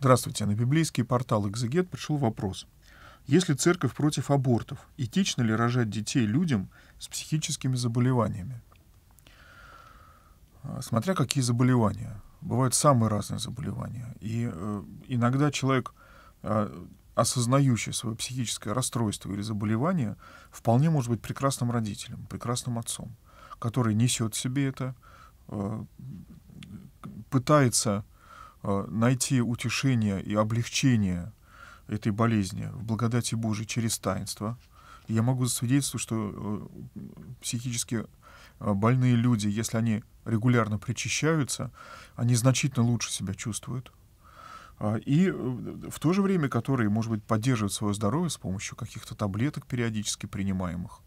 Здравствуйте, на библейский портал «Экзегет» пришел вопрос. Если церковь против абортов, этично ли рожать детей людям с психическими заболеваниями? А, смотря какие заболевания. Бывают самые разные заболевания. И э, иногда человек, э, осознающий свое психическое расстройство или заболевание, вполне может быть прекрасным родителем, прекрасным отцом, который несет себе это, э, пытается Э, найти утешение и облегчение этой болезни в благодати Божией через таинство. Я могу засвидетельствовать, что э, психически э, больные люди, если они регулярно причащаются, они значительно лучше себя чувствуют. А, и в то же время, которые, может быть, поддерживают свое здоровье с помощью каких-то таблеток периодически принимаемых,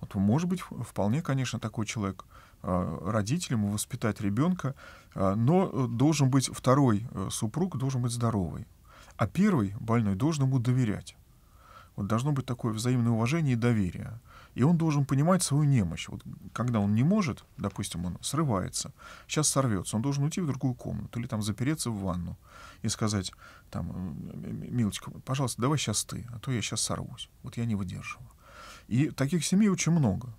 вот может быть вполне, конечно, такой человек а, родителям и воспитать ребенка, а, но э, должен быть второй э, супруг, должен быть здоровый, а первый больной должен ему доверять. Вот должно быть такое взаимное уважение и доверие. И он должен понимать свою немощь. Вот когда он не может, допустим, он срывается, сейчас сорвется, он должен уйти в другую комнату или там запереться в ванну и сказать, там, милочка, пожалуйста, давай сейчас ты, а то я сейчас сорвусь. Вот я не выдерживаю. И таких семей очень много.